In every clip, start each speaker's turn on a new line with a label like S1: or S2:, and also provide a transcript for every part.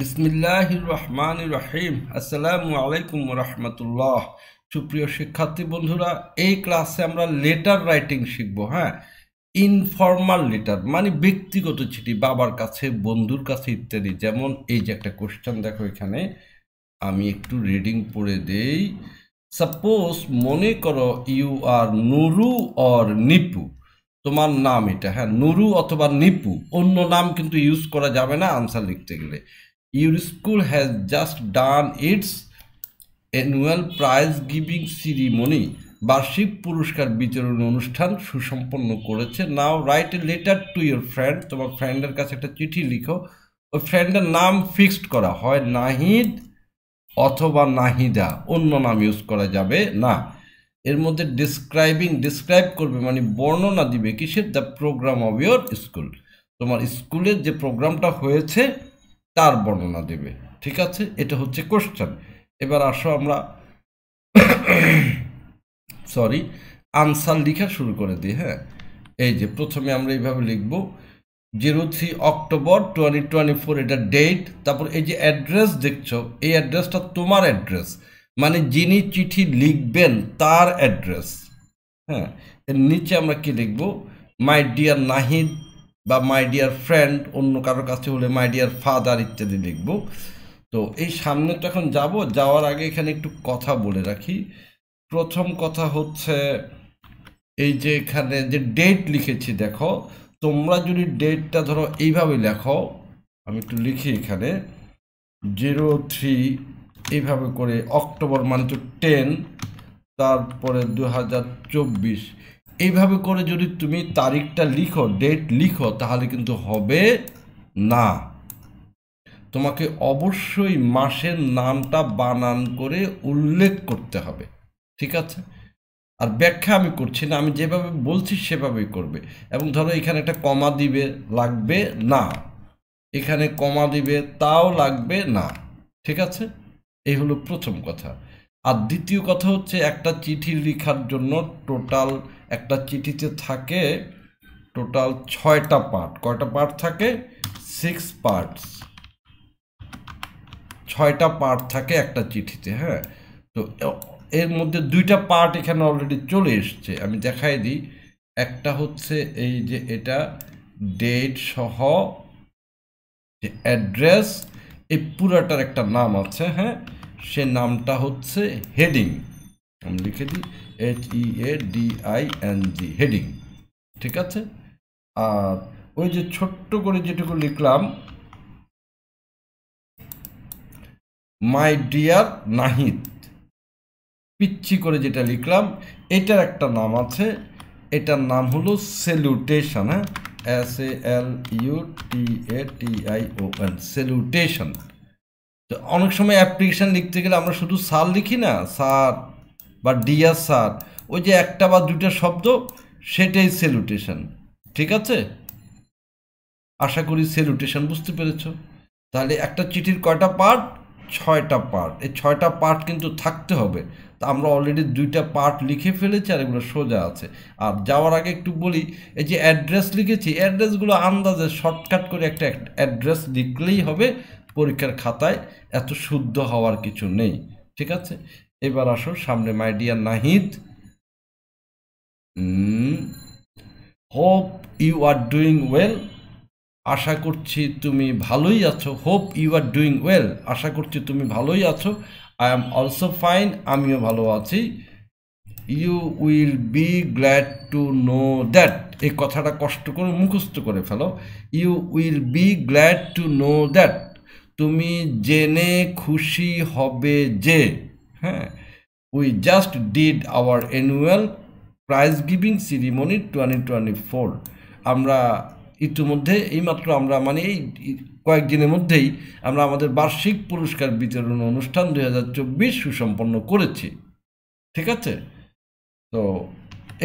S1: বিসমিল্লাহ রহমান রহিম আসসালামু আলাইকুম রহমতুল্লাহ সুপ্রিয় শিক্ষার্থী বন্ধুরা এই ক্লাসে আমরা লেটার রাইটিং শিখবো হ্যাঁ ইনফর্মাল লেটার মানে ব্যক্তিগত চিঠি বাবার কাছে বন্ধুর কাছে ইত্যাদি যেমন এই যে একটা কোশ্চেন দেখো এখানে আমি একটু রিডিং পড়ে দেই সাপোজ মনে করো you are Nuru or Nipu তোমার নাম এটা হ্যাঁ নুরু অথবা নিপু অন্য নাম কিন্তু ইউজ করা যাবে না আনসার লিখতে গেলে Your school has just done its annual prize giving ceremony বার্ষিক পুরস্কার বিতরণ অনুষ্ঠান সুসম্পন্ন করেছে now write a letter to your friend তোমার ফ্রেন্ডের কাছে একটা চিঠি লিখো ওই ফ্রেন্ডের নাম ফিক্সড করা হয় নাহিদ অথবা নাহিদা অন্য নাম ইউজ করা যাবে না এর মধ্যে ডিসক্রাইবিং ডিসক্রাইব করবে মানে বর্ণনা দিবে কিসের the program of your school তোমার স্কুলের যে প্রোগ্রামটা হয়েছে তার বর্ণনা দেবে ঠিক আছে এটা হচ্ছে কোশ্চেন এবার আসো আমরা সরি আনসার লেখা শুরু করে দিই হ্যাঁ এই যে প্রথমে আমরা এইভাবে লিখব zero three October twenty twenty four এটা ডেট তারপর এই যে অ্যাড্রেস দেখছো এই অ্যাড্রেসটা তোমার অ্যাড্রেস মানে যিনি চিঠি লিখবেন তার অ্যাড্রেস হ্যাঁ এর নিচে আমরা কি লিখব মাই ডিয়ার নাহিদ বা মাই ডিয়ার ফ্রেন্ড অন্য কারোর কাছে হলে মাই ডিয়ার ফাদার ইত্যাদি লিখব তো এই সামনে তো এখন যাব যাওয়ার আগে এখানে একটু কথা বলে রাখি প্রথম কথা হচ্ছে এই যে এখানে যে ডেট লিখেছি দেখো তোমরা যদি ডেটটা ধরো এইভাবে লেখো আমি একটু লিখি এখানে জিরো থ্রি এইভাবে করে অক্টোবর মানে তো টেন তারপরে দু হাজার চব্বিশ এইভাবে করে যদি তুমি তারিখটা লিখো ডেট লিখো তাহলে কিন্তু হবে না তোমাকে অবশ্যই মাসের নামটা বানান করে উল্লেখ করতে হবে ঠিক আছে আর ব্যাখ্যা আমি করছি না আমি যেভাবে বলছি সেভাবেই করবে এবং ধরো এখানে একটা কমা দিবে লাগবে না এখানে কমা দিবে তাও লাগবে না ঠিক আছে এই হলো প্রথম কথা আর দ্বিতীয় কথা হচ্ছে একটা চিঠি লেখার জন্য টোটাল একটা চিঠিতে থাকে টোটাল ছয়টা পার্ট কয়টা পার্ট থাকে সিক্স পার্টস ছয়টা পার্ট থাকে একটা চিঠিতে হ্যাঁ তো এর মধ্যে দুইটা পার্ট এখানে অলরেডি চলে এসছে আমি দেখাই দিই একটা হচ্ছে এই যে এটা ডেট সহ যে অ্যাড্রেস এই পুরাটার একটা নাম আছে হ্যাঁ সে নামটা হচ্ছে হেডিং আমি লিখে দিই H E A D I N G heading ঠিক আছে আর ওই যে ছোট্ট করে যেটুকু লিখলাম মাই ডিয়ার নাহিদ পিচ্ছি করে যেটা লিখলাম এটার একটা নাম আছে এটার নাম হলো সেলুটেশন হ্যাঁ S A L U T A T I O N salutation তো অনেক সময় অ্যাপ্লিকেশান লিখতে গেলে আমরা শুধু সার লিখি না সার বা ডিয়ার সার ওই যে একটা বা দুটা শব্দ সেটাই সেলুটেশন ঠিক আছে আশা করি সেলুটেশন বুঝতে পেরেছ তাহলে একটা চিঠির কয়টা পার্ট ছয়টা পার্ট এই ছয়টা পার্ট কিন্তু থাকতে হবে তা আমরা অলরেডি দুইটা পার্ট লিখে ফেলেছি আর এগুলো সোজা আছে আর যাওয়ার আগে একটু বলি এই যে অ্যাড্রেস লিখেছি অ্যাড্রেসগুলো আন্দাজে শর্টকাট করে একটা অ্যাড্রেস লিখলেই হবে পরীক্ষার খাতায় এত শুদ্ধ হওয়ার কিছু নেই ঠিক আছে এবার আসো সামনে my dear Nahid hope you are doing well আশা করছি তুমি ভালোই আছো hope you are doing well আশা করছি তুমি ভালোই আছো আই এম অলসো ফাইন আমিও ভালো আছি you will be glad to know that এই কথাটা কষ্ট করে মুখস্থ করে ফেলো you will be glad to know that তুমি জেনে খুশি হবে যে হ্যাঁ we just did our annual prize giving ceremony twenty twenty four আমরা ইতিমধ্যে এইমাত্র আমরা মানে এই কয়েকদিনের মধ্যেই আমরা আমাদের বার্ষিক পুরস্কার বিতরণ অনুষ্ঠান দুই হাজার চব্বিশ সুসম্পন্ন করেছি ঠিক আছে তো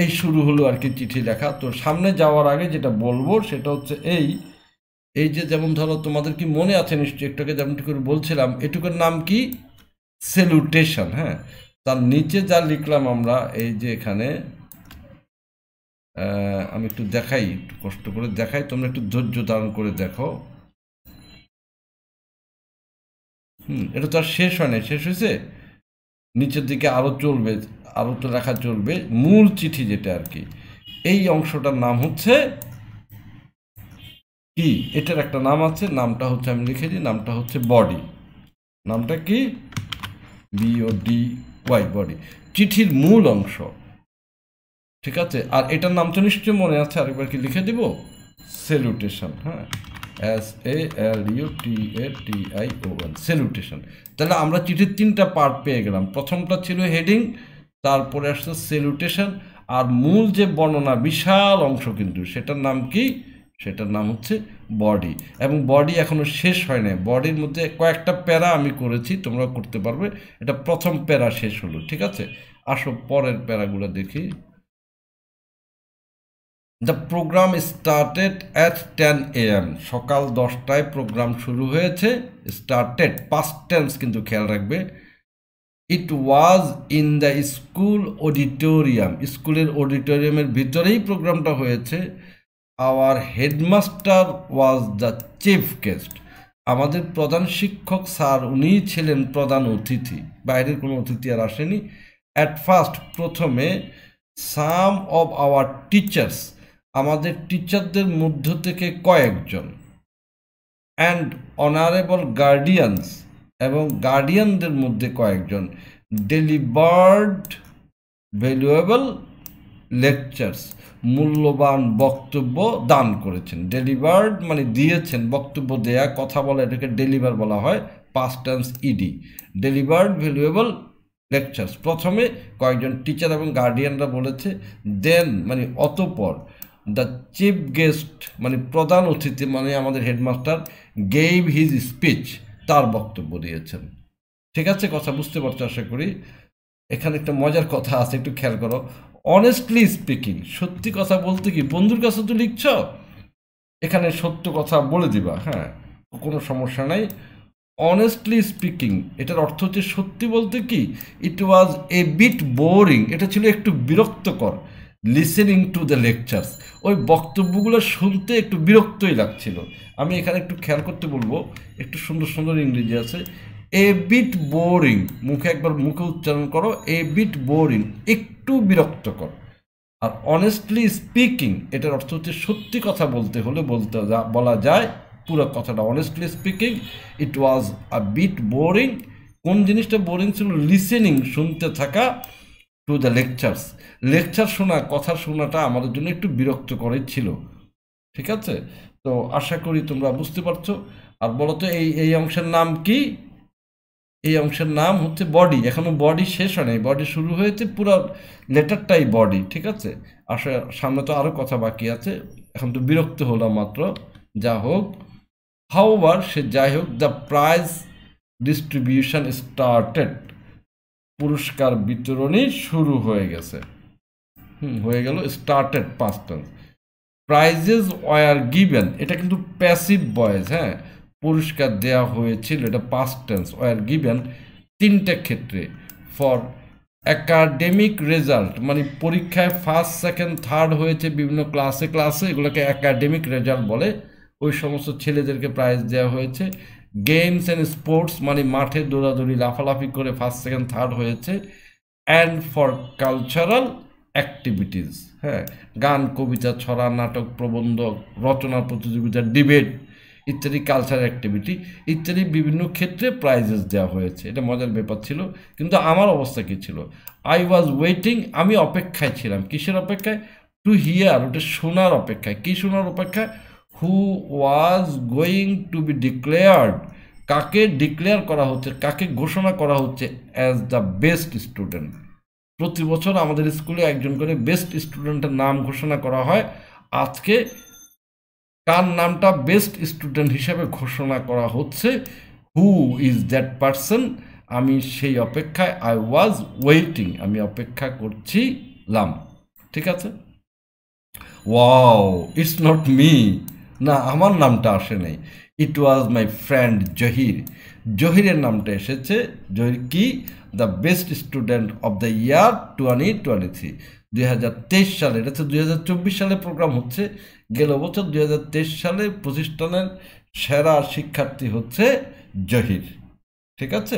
S1: এই শুরু হলো আর কি চিঠি লেখা তো সামনে যাওয়ার আগে যেটা বলবো সেটা হচ্ছে এই এই যে যেমন ধরো তোমাদের কি মনে আছে নিশ্চয়ই একটুকে যেমনটি করে বলছিলাম এটুকুর নাম কি সেলুটেশন হ্যাঁ তার নিচে যা লিখলাম আমরা এই যে এখানে আমি একটু দেখাই একটু কষ্ট করে দেখাই তোমরা একটু ধৈর্য ধারণ করে দেখো হুম এটা তো আর শেষ হয় না শেষ হয়েছে নিচের দিকে আরও চলবে আরও তো লেখা চলবে মূল চিঠি যেটা আর কি এই অংশটার নাম হচ্ছে কি এটার একটা নাম আছে নামটা হচ্ছে আমি লিখে দিই নামটা হচ্ছে বডি নামটা কি বিও ডি ওয়াই বডি চিঠির মূল অংশ ঠিক আছে আর এটার নাম তো নিশ্চয়ই মনে আছে আরেকবার কি লিখে দিব সেলুটেশন হ্যাঁ S A L U T A T I O N salutation তাহলে আমরা চিঠির তিনটা পার্ট পেয়ে গেলাম প্রথমটা ছিল হেডিং তারপরে আসছে সেলুটেশন আর মূল যে বর্ণনা বিশাল অংশ কিন্তু সেটার নাম কি সেটার নাম হচ্ছে বডি এবং বডি এখনও শেষ হয় নাই বডির মধ্যে কয়েকটা প্যারা আমি করেছি তোমরা করতে পারবে এটা প্রথম প্যারা শেষ হলো ঠিক আছে আসো পরের প্যারাগুলো দেখি the program started at ten A M সকাল দশটায় প্রোগ্রাম শুরু হয়েছে স্টার্টেড পাস্ট টেন্স কিন্তু খেয়াল রাখবে it was in the school auditorium স্কুলের অডিটোরিয়ামের ভিতরেই প্রোগ্রামটা হয়েছে our headmaster was the chief guest আমাদের প্রধান শিক্ষক স্যার উনিই ছিলেন প্রধান অতিথি বাইরের কোনো অতিথি আর আসেনি অ্যাট ফার্স্ট প্রথমে সাম অব আওয়ার টিচার্স আমাদের টিচারদের মধ্য থেকে কয়েকজন অ্যান্ড অনারেবল গার্ডিয়ানস এবং গার্ডিয়ানদের মধ্যে কয়েকজন ডেলিভার্ড ভ্যালুয়েবল লেকচার্স মূল্যবান বক্তব্য দান করেছেন ডেলিভার্ড মানে দিয়েছেন বক্তব্য দেয়া কথা বলা এটাকে ডেলিভার বলা হয় past tense ED delivered valuable lectures প্রথমে কয়েকজন টিচার এবং গার্ডিয়ানরা বলেছে দেন মানে অতপর দ্য চিফ গেস্ট মানে প্রধান অতিথি মানে আমাদের হেডমাস্টার গেইভ হিজ স্পিচ তার বক্তব্য দিয়েছেন ঠিক আছে কথা বুঝতে পারছো আশা করি এখানে একটা মজার কথা আছে একটু খেয়াল করো অনেস্টলি স্পিকিং সত্যি কথা বলতে কি বন্ধুর কাছে তো লিখছ এখানে সত্য কথা বলে দিবা হ্যাঁ কোনো সমস্যা নাই অনেস্টলি স্পিকিং এটার অর্থ হচ্ছে সত্যি বলতে কি ইট ওয়াজ এ বিট বোরিং এটা ছিল একটু বিরক্তকর লিসেনিং টু দ্য লেকচার্স ওই বক্তব্যগুলো শুনতে একটু বিরক্তই লাগছিল আমি এখানে একটু খেয়াল করতে বলবো একটু সুন্দর সুন্দর ইংরেজি আছে এ বিট বোরিং মুখে একবার মুখে উচ্চারণ করো এ বিট বোরিং একটু বিরক্তকর আর অনেস্টলি স্পিকিং এটার অর্থ হচ্ছে সত্যি কথা বলতে হলে বলতে বলা যায় পুরো কথাটা honestly speaking it was a bit boring কোন জিনিসটা বোরিং ছিল লিসেনিং শুনতে থাকা টু দ্য লেকচার্স লেকচার শোনা কথা শোনাটা আমাদের জন্য একটু বিরক্ত করে ছিল ঠিক আছে তো আশা করি তোমরা বুঝতে পারছো আর বলো তো এই এই অংশের নাম কি এই অংশের নাম হচ্ছে বডি এখনও বডি শেষ হয় বডি শুরু হয়েছে পুরো লেটারটাই বডি ঠিক আছে আসলে সামনে তো আরও কথা বাকি আছে এখন তো বিরক্ত হলাম মাত্র যা হোক হাওবার সে যাই হোক দ্য প্রাইজ ডিস্ট্রিবিউশন স্টার্টেড পুরস্কার বিতরণই শুরু হয়ে গেছে হুম হয়ে গেল স্টার্টেড পাঁচটা প্রাইজেস ওয়ার গিভেন এটা কিন্তু প্যাসিভ বয়েস হ্যাঁ পুরস্কার দেওয়া হয়েছিল এটা পাস্ট টেন্স ওয়ার গিভেন তিনটে ক্ষেত্রে ফর অ্যাকাডেমিক রেজাল্ট মানে পরীক্ষায় ফার্স্ট সেকেন্ড থার্ড হয়েছে বিভিন্ন ক্লাসে ক্লাসে এগুলোকে অ্যাকাডেমিক রেজাল্ট বলে ওই সমস্ত ছেলেদেরকে প্রাইজ দেওয়া হয়েছে গেমস অ্যান্ড স্পোর্টস মানে মাঠে দৌড়াদৌড়ি লাফালাফি করে ফার্স্ট সেকেন্ড থার্ড হয়েছে অ্যান্ড ফর কালচারাল অ্যাক্টিভিটিস হ্যাঁ গান কবিতা ছড়া নাটক প্রবন্ধ রচনা প্রতিযোগিতা ডিবেট ইত্যাদি কালচার অ্যাক্টিভিটি ইত্যাদি বিভিন্ন ক্ষেত্রে প্রাইজেস দেওয়া হয়েছে এটা মজার ব্যাপার ছিল কিন্তু আমার অবস্থা কী ছিল আই ওয়াজ ওয়েটিং আমি অপেক্ষায় ছিলাম কিসের অপেক্ষায় টু হিয়ার ওটা শোনার অপেক্ষায় কী শোনার অপেক্ষায় who was going to be declared কাকে ডিক্লেয়ার করা হচ্ছে কাকে ঘোষণা করা হচ্ছে অ্যাজ দ্য বেস্ট স্টুডেন্ট প্রতি বছর আমাদের স্কুলে একজন করে বেস্ট স্টুডেন্টের নাম ঘোষণা করা হয় আজকে কার নামটা বেস্ট স্টুডেন্ট হিসেবে ঘোষণা করা হচ্ছে হু ইজ দ্যাট পারসন আমি সেই অপেক্ষায় আই ওয়াজ ওয়েটিং আমি অপেক্ষা করছিলাম ঠিক আছে ওয়াও ইটস নট মি না আমার নামটা আসে নাই ইট ওয়াজ মাই ফ্রেন্ড জহির জহিরের নামটা এসেছে জহির কি the best student of the year twenty twenty three দুই সালে এটা তো দুই সালে প্রোগ্রাম হচ্ছে গেল বছর দুই সালে প্রতিষ্ঠানের সেরা শিক্ষার্থী হচ্ছে জহির ঠিক আছে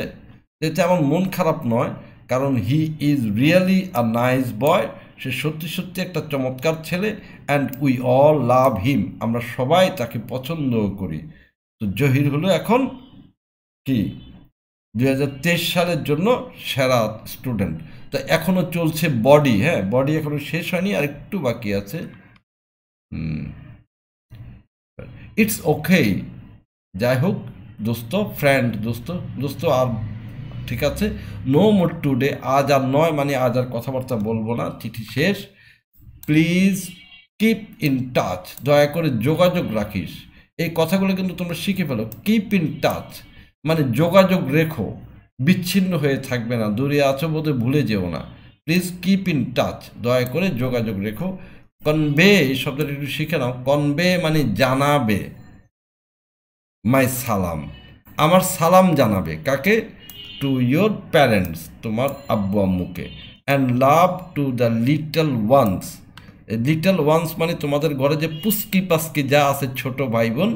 S1: এতে আমার মন খারাপ নয় কারণ he is really a nice boy সে সত্যি সত্যি একটা চমৎকার ছেলে and we all love him আমরা সবাই তাকে পছন্দ করি তো জহির হলো এখন কি দুই সালের জন্য সেরা স্টুডেন্ট তো এখনও চলছে বডি হ্যাঁ বডি এখনও শেষ হয়নি আর একটু বাকি আছে ইটস ওকে যাই হোক দোস্ত ফ্রেন্ড দোস্ত দোস্ত আর ঠিক আছে নো মোর টুডে আজ আর নয় মানে আজ আর কথাবার্তা বলবো না চিঠি শেষ প্লিজ কিপ ইন টাচ দয়া করে যোগাযোগ রাখিস এই কথাগুলো কিন্তু তোমরা শিখে ফেলো কিপ ইন টাচ মানে যোগাযোগ রেখো বিচ্ছিন্ন হয়ে থাকবে না দূরে আছো বোধে ভুলে যেও না প্লিজ কিপ ইন টাচ দয়া করে যোগাযোগ রেখো কনভে এই শব্দটি একটু শিখে নাও কনভে মানে জানাবে মাই সালাম আমার সালাম জানাবে কাকে টু ইয়োর প্যারেন্টস তোমার আব্বু আম্মুকে and love to the little ones little ones মানে তোমাদের ঘরে যে পুস্কি পাস্কি যা আছে ছোট ভাই বোন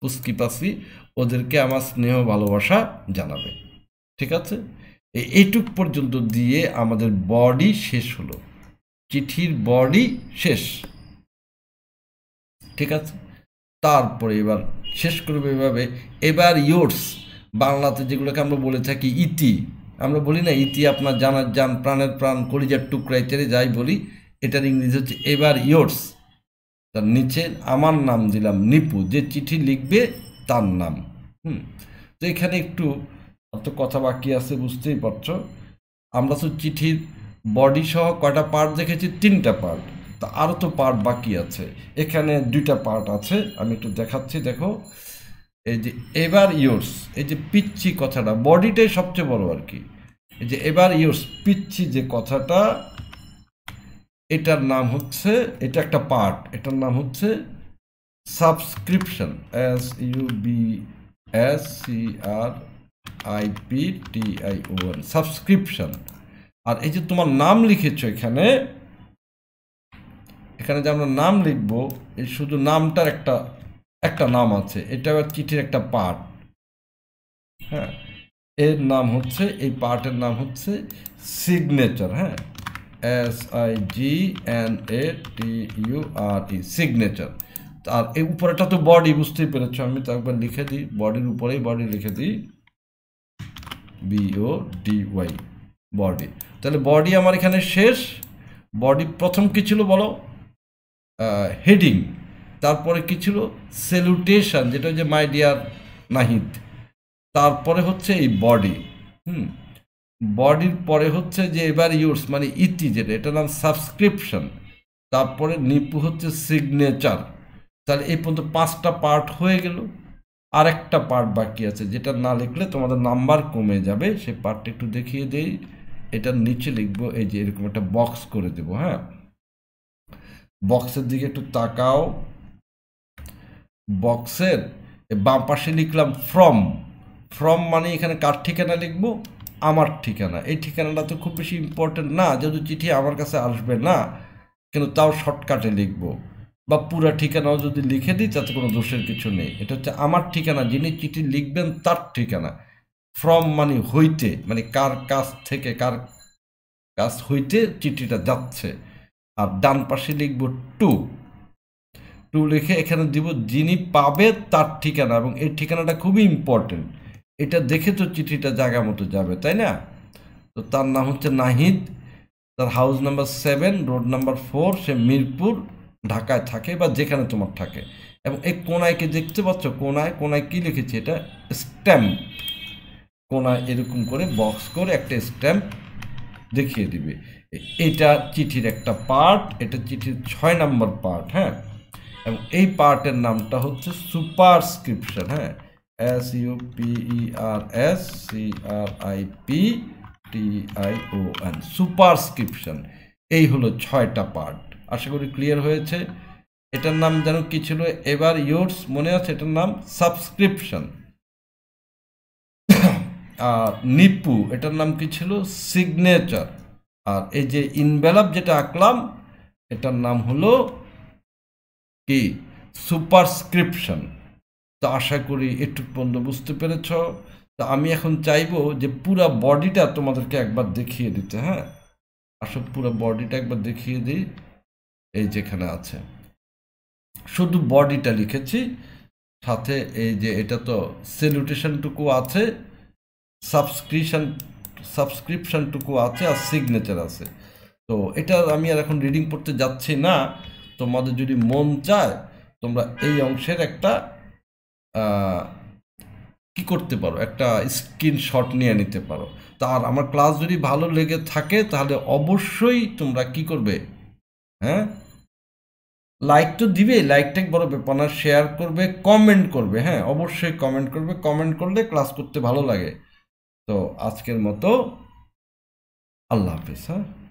S1: পুস্কি পাস্কি ওদেরকে আমার স্নেহ ভালোবাসা জানাবে ঠিক আছে এইটুক পর্যন্ত দিয়ে আমাদের বডি শেষ হলো চিঠির বডি শেষ ঠিক আছে তারপরে এবার শেষ করবে এভাবে এবার ইয়োর্স বাংলাতে যেগুলোকে আমরা বলে থাকি ইতি আমরা বলি না ইতি আপনার জানার যান প্রাণের প্রাণ কলিজার টুকরাই চেড়ে যাই বলি এটার ইংরেজি হচ্ছে এবার ইয়োর্স তার নিচে আমার নাম দিলাম নিপু যে চিঠি লিখবে তার নাম হুম তো এখানে একটু অত কথা বাকি আছে বুঝতেই পারছ আমরা তো চিঠির বডি সহ কয়টা পার্ট দেখেছি তিনটা পার্ট তা আরও তো পার্ট বাকি আছে এখানে দুইটা পার্ট আছে আমি একটু দেখাচ্ছি দেখো এই যে এবার ইয়োর্স এই যে পিচ্ছি কথাটা বডিটাই সবচেয়ে বড় আর কি এই যে এবার ইয়োর্স পিচ্ছি যে কথাটা এটার নাম হচ্ছে এটা একটা পার্ট এটার নাম হচ্ছে subscription S U B S C R I P T I O N subscription আর এই যে তোমার নাম লিখেছো এখানে এখানে যে আমরা নাম লিখব এই শুধু নামটার একটা একটা নাম আছে এটা আবার চিঠির একটা পার্ট হ্যাঁ এর নাম হচ্ছে এই পার্টের নাম হচ্ছে সিগনেচার হ্যাঁ S I G N A T U R E signature আর এই উপরেটা তো বডি বুঝতেই পেরেছ আমি তো একবার লিখে দিই বডির উপরেই বডি লিখে দিই বিও ওয়াই বডি তাহলে বডি আমার এখানে শেষ বডি প্রথম কী ছিল বলো হেডিং তারপরে কী ছিল সেলুটেশন যেটা হচ্ছে মাই ডিয়ার নাহিদ তারপরে হচ্ছে এই বডি হুম বডির পরে হচ্ছে যে এবার ইউর্স মানে ইতি e যেটা এটার নাম সাবস্ক্রিপশন তারপরে নিপু হচ্ছে সিগনেচার তাহলে এই পর্যন্ত পাঁচটা পার্ট হয়ে গেল আরেকটা পার্ট বাকি আছে যেটা না লিখলে তোমাদের নাম্বার কমে যাবে সেই পার্টটা একটু দেখিয়ে দেই এটার নিচে লিখবো এই যে এরকম একটা বক্স করে দেব হ্যাঁ বক্সের দিকে একটু তাকাও বক্সের বাম পাশে লিখলাম ফ্রম ফ্রম মানে এখানে কার ঠিকানা লিখবো আমার ঠিকানা এই ঠিকানাটা তো খুব বেশি ইম্পর্টেন্ট না যেহেতু চিঠি আমার কাছে আসবে না কিন্তু তাও শর্টকাটে লিখবো বা পুরো ঠিকানাও যদি লিখে দিই তাতে কোনো দোষের কিছু নেই এটা হচ্ছে আমার ঠিকানা যিনি চিঠি লিখবেন তার ঠিকানা ফ্রম মানে হইতে মানে কার কাছ থেকে কার কাছ হইতে চিঠিটা যাচ্ছে আর ডান পাশে লিখব টু টু লিখে এখানে দিব যিনি পাবে তার ঠিকানা এবং এই ঠিকানাটা খুবই ইম্পর্টেন্ট এটা দেখে তো চিঠিটা জায়গা মতো যাবে তাই না তো তার নাম হচ্ছে নাহিদ তার house number seven road number four সে মিরপুর ঢাকায় থাকে বা যেখানে তোমার থাকে এবং এই কোনায়কে দেখতে পাচ্ছ কোনায় কোনায় কি লিখেছি এটা স্ট্যাম্প কোনায় এরকম করে বক্স করে একটা স্ট্যাম্প দেখিয়ে দিবে এটা চিঠির একটা পার্ট এটা চিঠির ছয় নম্বর পার্ট হ্যাঁ এবং এই পার্টের নামটা হচ্ছে সুপারস্ক্রিপশন হ্যাঁ S U P E R S C R I P T I O N superscription এই হলো ছয়টা পার্ট আশা করি ক্লিয়ার হয়েছে এটার নাম যেন কি ছিল এবার ইয়োর্স মনে আছে এটার নাম সাবস্ক্রিপশন আর নিপু এটার নাম কি ছিল সিগনেচার আর এই যে ইনভেলাপ যেটা আঁকলাম এটার নাম হলো কি সুপারস্ক্রিপশন তো আশা করি একটু পর্যন্ত বুঝতে পেরেছ তো আমি এখন চাইবো যে পুরা বডিটা তোমাদেরকে একবার দেখিয়ে দিতে হ্যাঁ আসো পুরো বডিটা একবার দেখিয়ে দিই এই যেখানে আছে শুধু বডিটা লিখেছি সাথে এই যে এটা তো সেলুটেশনটুকু আছে সাবস্ক্রিপশন সাবস্ক্রিপশনটুকু আছে আর সিগনেচার আছে তো এটা আমি আর এখন রিডিং পড়তে যাচ্ছি না তোমাদের যদি মন চায় তোমরা এই অংশের একটা কি করতে পারো একটা স্ক্রিনশট নিয়ে নিতে পারো তার আমার ক্লাস যদি ভালো লেগে থাকে তাহলে অবশ্যই তোমরা কি করবে হ্যাঁ লাইক তো দিবে লাইকটা বড় ব্যাপার না শেয়ার করবে কমেন্ট করবে হ্যাঁ অবশ্যই কমেন্ট করবে কমেন্ট করলে ক্লাস করতে ভালো লাগে তো আজকের মতো আল্লাহ হাফিজ হ্যাঁ